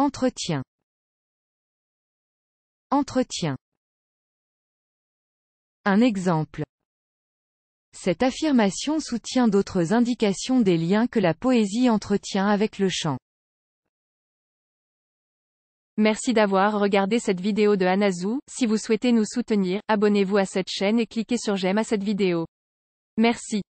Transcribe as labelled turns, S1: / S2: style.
S1: Entretien. Entretien. Un exemple. Cette affirmation
S2: soutient d'autres indications des liens que la poésie entretient avec le chant.
S3: Merci d'avoir regardé cette vidéo de Anazou. Si vous
S1: souhaitez nous soutenir, abonnez-vous à cette chaîne et cliquez sur j'aime à cette vidéo. Merci.